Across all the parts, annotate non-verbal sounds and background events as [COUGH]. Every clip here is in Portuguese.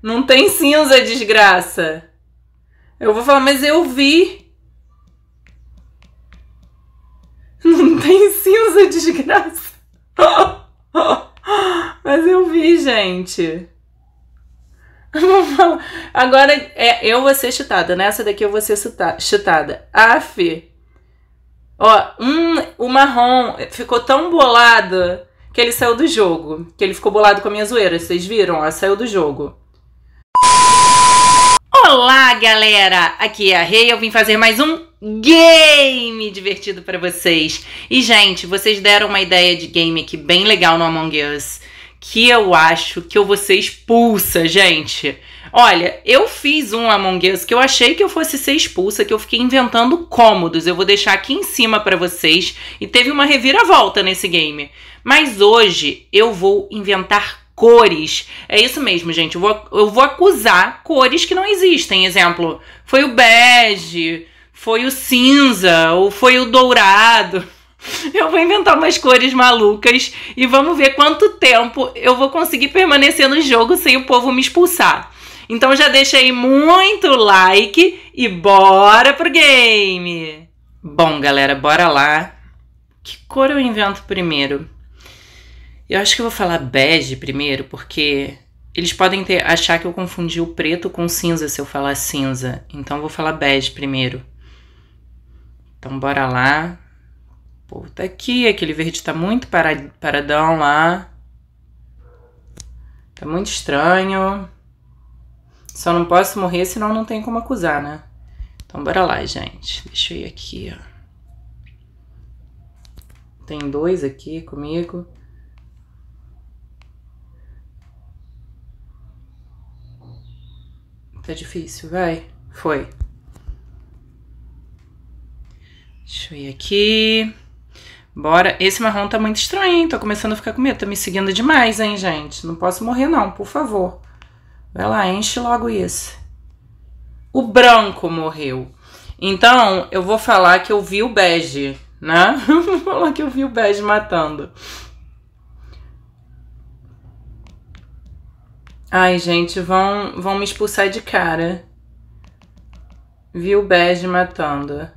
Não tem cinza, desgraça. Eu vou falar, mas eu vi. Não tem cinza, desgraça. [LAUGHS] mas eu vi, gente. Agora, é, eu vou ser chutada. Nessa né? daqui eu vou ser chutada. Af. Ó, um, o marrom ficou tão bolado que ele saiu do jogo. Que ele ficou bolado com a minha zoeira. Vocês viram? Ó, saiu do jogo galera! Aqui é a Rei, eu vim fazer mais um game divertido para vocês. E, gente, vocês deram uma ideia de game aqui bem legal no Among Us, que eu acho que eu vou ser expulsa, gente. Olha, eu fiz um Among Us que eu achei que eu fosse ser expulsa, que eu fiquei inventando cômodos. Eu vou deixar aqui em cima para vocês. E teve uma reviravolta nesse game. Mas hoje eu vou inventar cores. É isso mesmo, gente. Eu vou, eu vou acusar cores que não existem. Exemplo, foi o bege, foi o cinza, ou foi o dourado. [LAUGHS] Eu vou inventar umas cores malucas e vamos ver quanto tempo eu vou conseguir permanecer no jogo sem o povo me expulsar. Então já deixa aí muito like e bora pro game! Bom, galera, bora lá. Que cor eu invento primeiro? Eu acho que eu vou falar bege primeiro, porque eles podem ter, achar que eu confundi o preto com cinza se eu falar cinza. Então vou falar bege primeiro. Então bora lá. Pô, tá aqui, aquele verde tá muito paradão lá. Tá muito estranho. Só não posso morrer, senão não tem como acusar, né? Então bora lá, gente. Deixa eu ir aqui, ó. Tem dois aqui comigo. Tá difícil, vai. Foi. Deixa eu ir aqui. Bora. Esse marrom tá muito estranho, hein? Tô começando a ficar com medo. Tá me seguindo demais, hein, gente? Não posso morrer, não, por favor. Vai lá, enche logo esse. O branco morreu. Então, eu vou falar que eu vi o bege, né? [LAUGHS] vou falar que eu vi o bege matando. Ai, gente, vão, vão me expulsar de cara. Vi o Bege matando.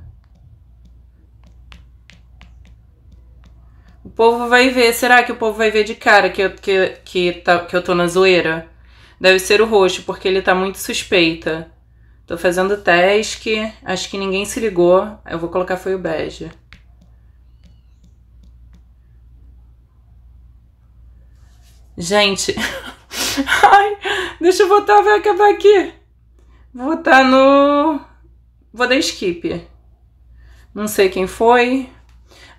O povo vai ver. Será que o povo vai ver de cara que eu, que, que, tá, que eu tô na zoeira? Deve ser o roxo, porque ele tá muito suspeita. Tô fazendo teste. Acho que ninguém se ligou. Eu vou colocar foi o bege. Gente, [LAUGHS] Ai, deixa eu botar, vai acabar aqui. Vou botar no... Vou dar skip. Não sei quem foi.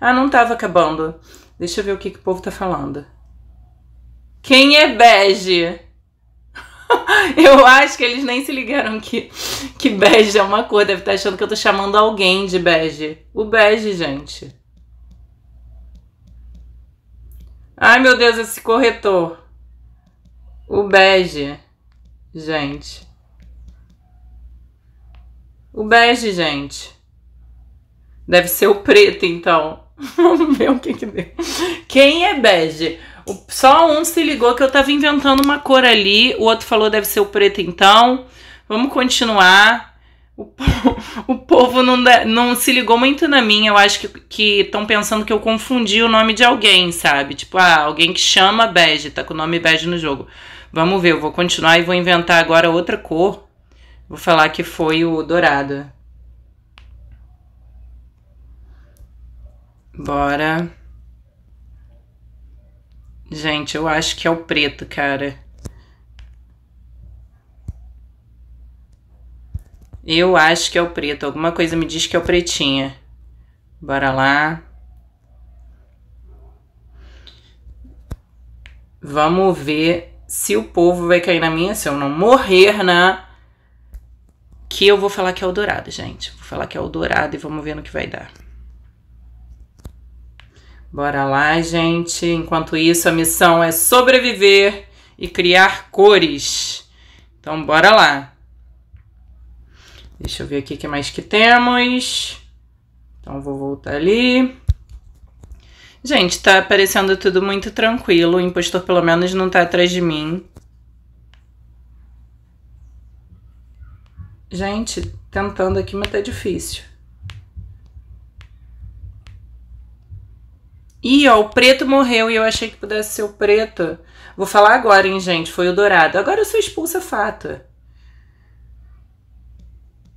Ah, não tava acabando. Deixa eu ver o que, que o povo tá falando. Quem é bege? [LAUGHS] eu acho que eles nem se ligaram que, que bege é uma cor. Deve estar tá achando que eu tô chamando alguém de bege. O bege, gente. Ai, meu Deus, esse corretor. O bege, gente. O bege, gente. Deve ser o preto, então. [LAUGHS] Vamos ver o que que deu. Quem é bege? só um se ligou que eu tava inventando uma cor ali. O outro falou deve ser o preto, então. Vamos continuar. O, [LAUGHS] o povo não, não se ligou muito na minha. Eu acho que estão pensando que eu confundi o nome de alguém, sabe? Tipo, ah, alguém que chama bege, tá com o nome bege no jogo. Vamos ver, eu vou continuar e vou inventar agora outra cor. Vou falar que foi o dourado. Bora. Gente, eu acho que é o preto, cara. Eu acho que é o preto. Alguma coisa me diz que é o pretinha. Bora lá. Vamos ver se o povo vai cair na minha, se eu não morrer né Que eu vou falar que é o dourado, gente. Vou falar que é o dourado e vamos ver no que vai dar. Bora lá, gente. Enquanto isso, a missão é sobreviver e criar cores. Então, bora lá. Deixa eu ver aqui o que mais que temos. Então, vou voltar ali. Gente, tá parecendo tudo muito tranquilo. O impostor, pelo menos, não tá atrás de mim. Gente, tentando aqui, mas tá difícil. Ih, ó, o preto morreu e eu achei que pudesse ser o preto. Vou falar agora, hein, gente. Foi o dourado. Agora eu sou expulsa fato.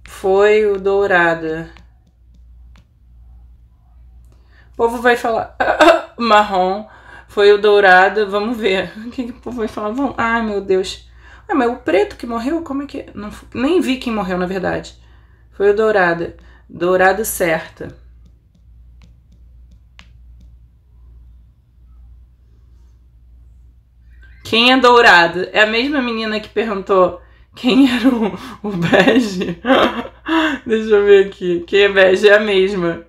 Foi o dourado. O povo vai falar ah, ah, marrom, foi o dourado, vamos ver. [LAUGHS] O que, que o povo vai falar? Vamos. Ai, meu Deus. Ah, mas o preto que morreu, como é que. Não, nem vi quem morreu, na verdade. Foi o dourado. Dourado certa. Quem é dourado? É a mesma menina que perguntou quem era o, o bege. [LAUGHS] Deixa eu ver aqui. Quem é bege é a mesma.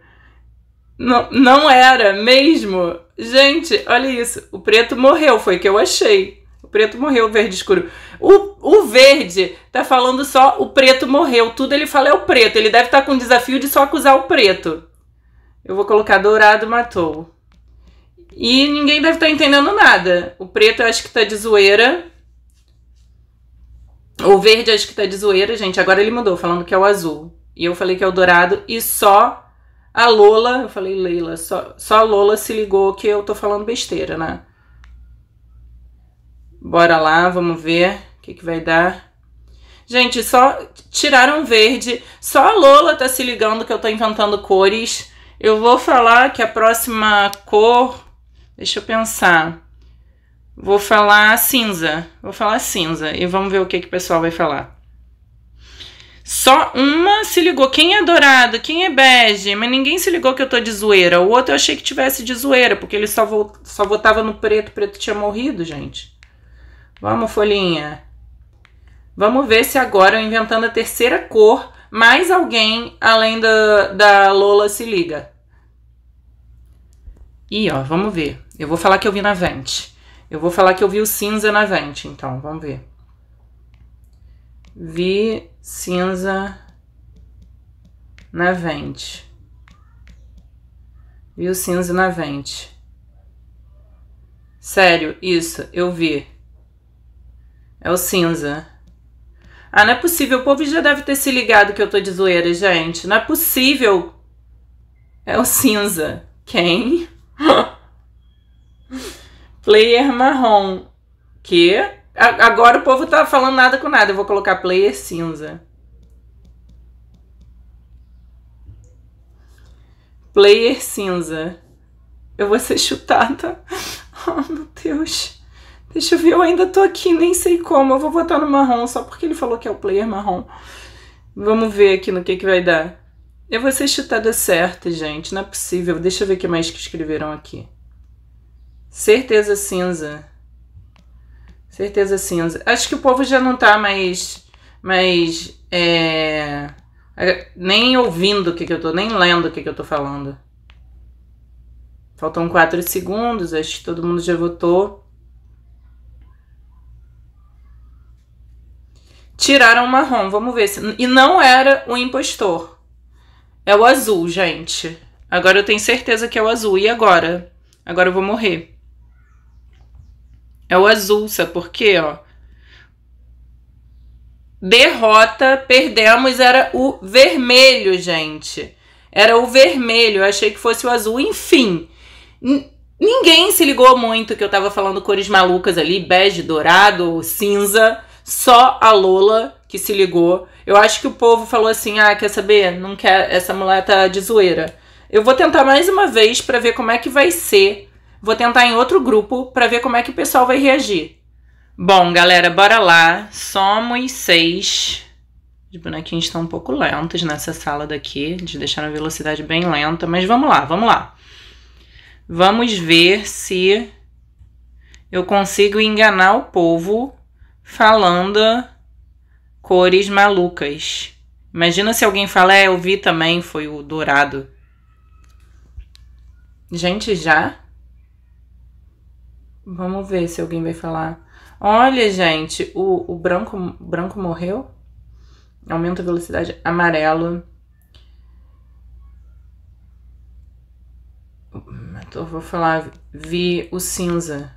Não, não era mesmo? Gente, olha isso. O preto morreu, foi o que eu achei. O preto morreu, o verde escuro. O, o verde tá falando só o preto morreu. Tudo ele fala é o preto. Ele deve estar tá com o desafio de só acusar o preto. Eu vou colocar dourado matou. E ninguém deve estar tá entendendo nada. O preto eu acho que tá de zoeira. O verde acho que tá de zoeira, gente. Agora ele mudou, falando que é o azul. E eu falei que é o dourado. E só a Lola, eu falei Leila, só, só a Lola se ligou que eu tô falando besteira, né? Bora lá, vamos ver o que, que vai dar. Gente, só tiraram verde. Só a Lola tá se ligando que eu tô inventando cores. Eu vou falar que a próxima cor. Deixa eu pensar. Vou falar cinza. Vou falar cinza. E vamos ver o que, que o pessoal vai falar. Só uma se ligou. Quem é dourado? Quem é bege? Mas ninguém se ligou que eu tô de zoeira. O outro eu achei que tivesse de zoeira, porque ele só, vo só votava no preto. O preto tinha morrido, gente. Vamos, folhinha. Vamos ver se agora, inventando a terceira cor, mais alguém além da, da Lola se liga. E ó, vamos ver. Eu vou falar que eu vi na Vente. Eu vou falar que eu vi o cinza na Vente, então, vamos ver vi cinza na vente. Vi o cinza na vente. Sério, isso, eu vi. É o cinza. Ah, não é possível. O povo já deve ter se ligado que eu tô de zoeira, gente. Não é possível. É o cinza. Quem? [LAUGHS] Player marrom. Que? Agora o povo tá falando nada com nada. Eu vou colocar player cinza. Player cinza. Eu vou ser chutada. [LAUGHS] Oh, meu Deus. Deixa eu ver, eu ainda tô aqui, nem sei como. Eu vou botar no marrom só porque ele falou que é o player marrom. Vamos ver aqui no que, que vai dar. Eu vou ser chutada certa, gente. Não é possível. Deixa eu ver o que mais que escreveram aqui. Certeza cinza. Certeza cinza. Acho que o povo já não tá mais. mais. É, nem ouvindo o que, que eu tô, nem lendo o que, que eu tô falando. Faltam quatro segundos, acho que todo mundo já votou. Tiraram o marrom, vamos ver se. E não era o impostor. É o azul, gente. Agora eu tenho certeza que é o azul. E agora? Agora eu vou morrer. É o azul, sabe por quê, ó? Derrota, perdemos, era o vermelho, gente. Era o vermelho, eu achei que fosse o azul. Enfim, ninguém se ligou muito que eu tava falando cores malucas ali, bege, dourado, cinza. Só a Lola que se ligou. Eu acho que o povo falou assim: ah, quer saber? Não quer, essa mulher tá de zoeira. Eu vou tentar mais uma vez para ver como é que vai ser Vou tentar em outro grupo para ver como é que o pessoal vai reagir. Bom, galera, bora lá. Somos seis. Os bonequinhos estão um pouco lentos nessa sala daqui. Eles deixaram a velocidade bem lenta, mas vamos lá, vamos lá. Vamos ver se eu consigo enganar o povo falando cores malucas. Imagina se alguém fala, é, eu vi também, foi o dourado. Gente, já? Vamos ver se alguém vai falar. Olha, gente, o, o branco, branco morreu. Aumenta a velocidade. Amarelo. Eu vou falar. Vi o cinza.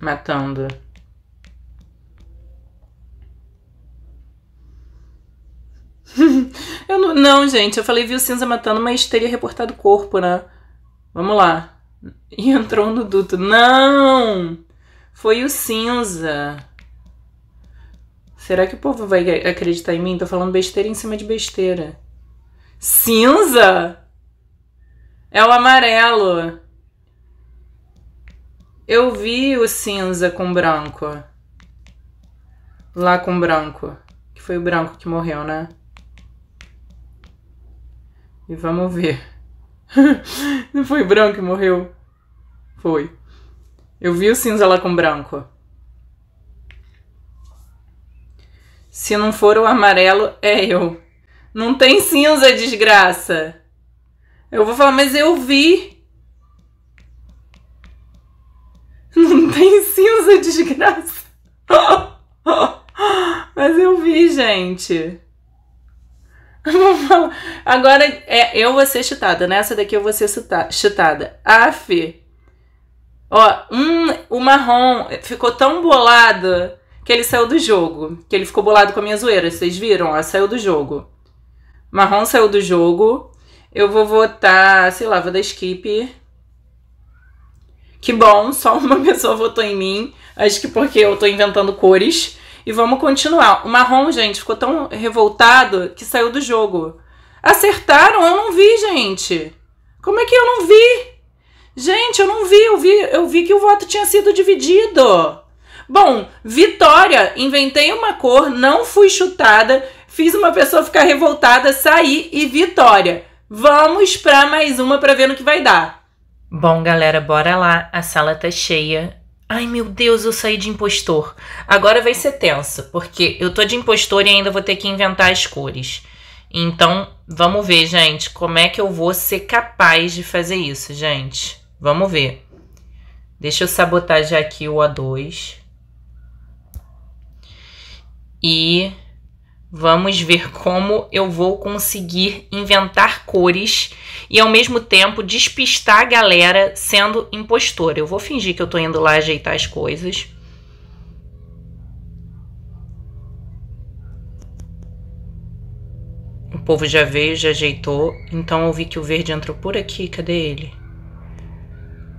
Matando. [LAUGHS] eu não, não, gente, eu falei vi o cinza matando, mas teria reportado o corpo, né? Vamos lá. E entrou no duto. Não! Foi o cinza. Será que o povo vai acreditar em mim? Tô falando besteira em cima de besteira. Cinza? É o amarelo. Eu vi o cinza com branco. Lá com branco. Que foi o branco que morreu, né? E vamos ver. [LAUGHS] Não foi branco que morreu? Foi. Eu vi o cinza lá com branco. Se não for o amarelo, é eu. Não tem cinza, desgraça. Eu vou falar, mas eu vi. [LAUGHS] Não tem cinza, [LAUGHS] desgraça. mas eu vi, gente. [LAUGHS] Agora é, eu vou ser chutada. Nessa daqui eu vou ser chutada. Af. Ó, hum, o marrom ficou tão bolado que ele saiu do jogo. Que ele ficou bolado com a minha zoeira. Vocês viram? Ó, saiu do jogo. Marrom saiu do jogo. Eu vou votar, sei lá, vou dar skip. Que bom, só uma [LAUGHS] pessoa votou em mim. Acho que porque eu tô inventando cores. E vamos continuar. O Marrom, gente, ficou tão revoltado que saiu do jogo. Acertaram? Eu não vi, gente. Como é que eu não vi? Gente, eu não vi. Eu vi, eu vi que o voto tinha sido dividido. Bom, vitória. Inventei uma cor, não fui chutada, fiz uma pessoa ficar revoltada, saí e vitória. Vamos para mais uma para ver no que vai dar. Bom, galera, bora lá. A sala tá cheia. Ai meu Deus, eu saí de impostor. Agora vai ser tensa, porque eu tô de impostor e ainda vou ter que inventar as cores. Então, vamos ver, gente, como é que eu vou ser capaz de fazer isso, gente. Vamos ver. Deixa eu sabotar já aqui o O2. E Vamos ver como eu vou conseguir inventar cores e ao mesmo tempo despistar a galera sendo impostora. Eu vou fingir que eu tô indo lá ajeitar as coisas. O povo já veio, já ajeitou. Então eu vi que o verde entrou por aqui. Cadê ele?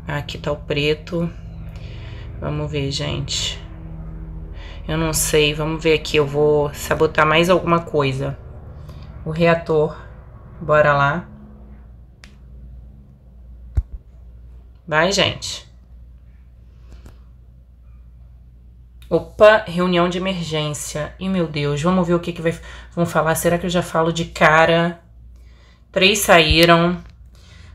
Ah, aqui tá o preto. Vamos ver, gente. Eu não sei, vamos ver aqui. Eu vou sabotar mais alguma coisa. O reator. Bora lá. Vai, gente. Opa, reunião de emergência. E meu Deus, vamos ver o que, que vai, vão falar. Será que eu já falo de cara? Três saíram.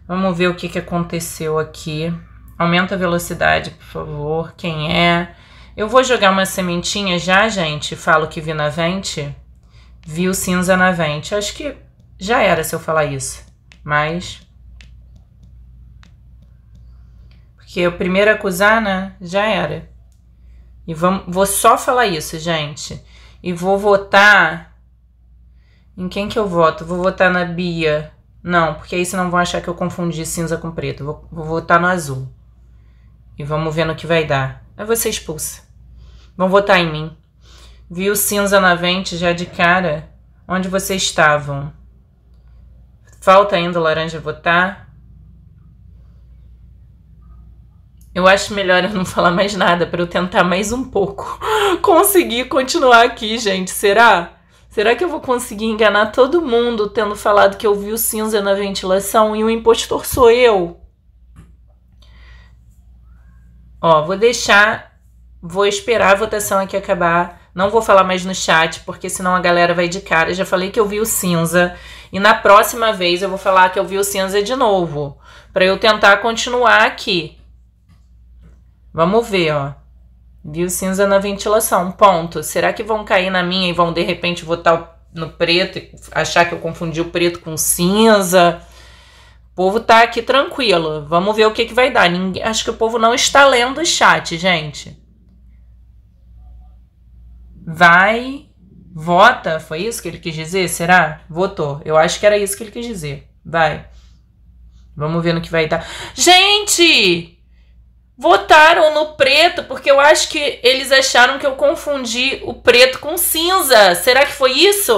Vamos ver o que, que aconteceu aqui. Aumenta a velocidade, por favor. Quem é? Eu vou jogar uma sementinha já, gente. Falo que vi na vente. Vi o cinza na vente. Acho que já era se eu falar isso. Mas. Porque o primeiro a acusar, né? Já era. E vamos, vou só falar isso, gente. E vou votar. Em quem que eu voto? Vou votar na Bia. Não, porque aí senão vão achar que eu confundi cinza com preto. Vou, vou votar no azul. E vamos ver no que vai dar. Aí você expulsa. Vão votar em mim. Vi o cinza na vente já de cara, onde vocês estavam. Falta ainda o laranja votar. Eu acho melhor eu não falar mais nada para eu tentar mais um pouco [LAUGHS] conseguir continuar aqui, gente. Será? Será que eu vou conseguir enganar todo mundo tendo falado que eu vi o cinza na ventilação e o impostor sou eu? Ó, vou deixar Vou esperar a votação aqui acabar. Não vou falar mais no chat, porque senão a galera vai de cara. Eu já falei que eu vi o cinza. E na próxima vez eu vou falar que eu vi o cinza de novo. para eu tentar continuar aqui. Vamos ver, ó. Vi o cinza na ventilação. Ponto. Será que vão cair na minha e vão de repente votar no preto e achar que eu confundi o preto com cinza? O povo tá aqui tranquilo. Vamos ver o que, que vai dar. Ninguém... Acho que o povo não está lendo o chat, gente vai, vota. Foi isso que ele quis dizer? Será? Votou. Eu acho que era isso que ele quis dizer. Vai. Vamos ver no que vai dar. Gente! Votaram no preto porque eu acho que eles acharam que eu confundi o preto com cinza. Será que foi isso?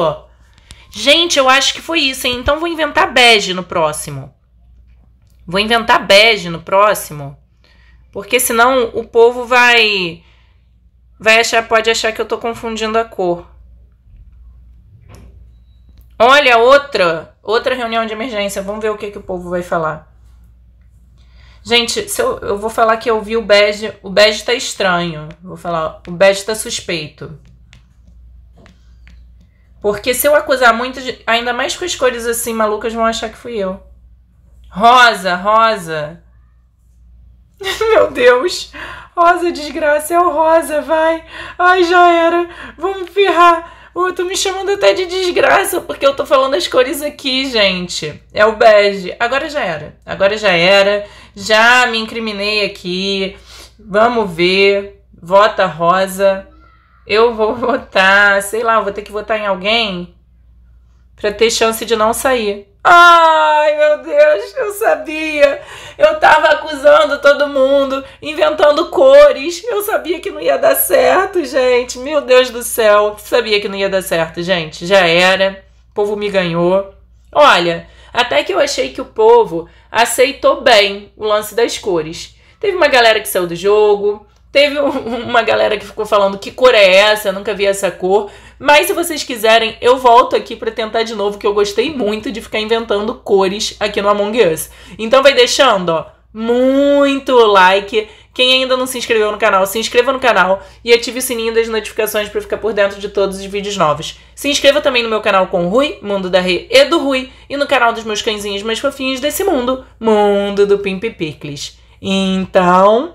Gente, eu acho que foi isso, hein? Então vou inventar bege no próximo. Vou inventar bege no próximo. Porque senão o povo vai vai achar, pode achar que eu tô confundindo a cor. Olha, outra, outra reunião de emergência. Vamos ver o que, que o povo vai falar. Gente, se eu, eu vou falar que eu vi o bege, o bege tá estranho. Vou falar, o bege tá suspeito. Porque se eu acusar muito, ainda mais com as cores assim malucas, vão achar que fui eu. Rosa, rosa. [LAUGHS] Meu Deus. Rosa, desgraça, é o Rosa, vai. Ai, já era. vamos ferrar. Eu tô me chamando até de desgraça, porque eu tô falando as cores aqui, gente. É o bege. Agora já era. Agora já era. Já me incriminei aqui. Vamos ver. Vota rosa. Eu vou votar, sei lá, vou ter que votar em alguém para ter chance de não sair. Ai, meu Deus, eu sabia. Eu tava acusando todo mundo, inventando cores. Eu sabia que não ia dar certo, gente. Meu Deus do céu. Sabia que não ia dar certo, gente. Já era. O povo me ganhou. Olha, até que eu achei que o povo aceitou bem o lance das cores. Teve uma galera que saiu do jogo, Teve uma galera que ficou falando que cor é essa, eu nunca vi essa cor. Mas se vocês quiserem, eu volto aqui para tentar de novo, que eu gostei muito de ficar inventando cores aqui no Among Us. Então vai deixando, ó, muito like. Quem ainda não se inscreveu no canal, se inscreva no canal e ative o sininho das notificações para ficar por dentro de todos os vídeos novos. Se inscreva também no meu canal com o Rui, Mundo da Rê e do Rui, e no canal dos meus cãezinhos mais fofinhos desse mundo, Mundo do Pimp Picles. Então,